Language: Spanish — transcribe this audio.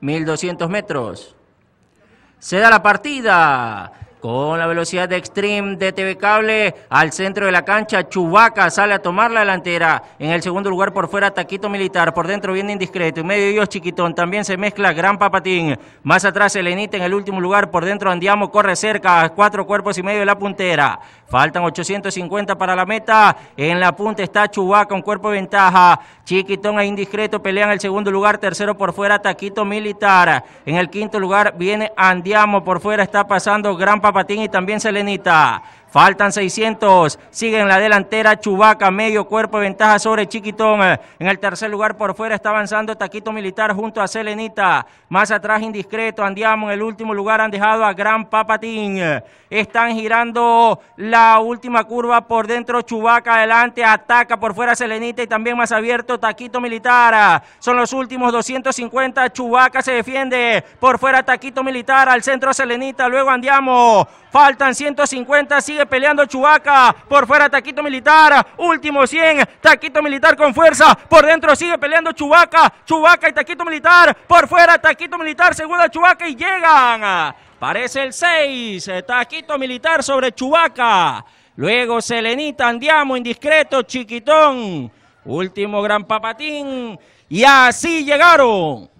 1200 metros. Se da la partida. Con la velocidad de Extreme de TV Cable al centro de la cancha, Chubaca sale a tomar la delantera. En el segundo lugar por fuera, Taquito Militar. Por dentro viene indiscreto. En medio de Chiquitón. También se mezcla Gran Papatín. Más atrás, Elenita en el último lugar. Por dentro, Andiamo corre cerca. cuatro cuerpos y medio de la puntera. Faltan 850 para la meta. En la punta está Chubaca, un cuerpo de ventaja. Chiquitón e indiscreto pelean el segundo lugar. Tercero por fuera, Taquito Militar. En el quinto lugar viene Andiamo. Por fuera está pasando Gran Papatín patín y también Selenita. Faltan 600. Sigue en la delantera Chubaca, medio cuerpo ventaja sobre Chiquitón. En el tercer lugar por fuera está avanzando Taquito Militar junto a Selenita. Más atrás Indiscreto, Andiamo en el último lugar han dejado a Gran Papatín. Están girando la última curva por dentro Chubaca adelante, ataca por fuera Selenita y también más abierto Taquito Militar. Son los últimos 250. Chubaca se defiende por fuera Taquito Militar al centro Selenita, luego Andiamo. Faltan 150, Sí sigue peleando Chubaca. Por fuera Taquito Militar. Último 100. Taquito Militar con fuerza. Por dentro sigue peleando Chubaca. Chubaca y Taquito Militar. Por fuera Taquito Militar. Segunda Chubaca y llegan. Parece el 6. Taquito Militar sobre Chubaca. Luego Selenita, Andiamo, Indiscreto, Chiquitón. Último gran papatín. Y así llegaron.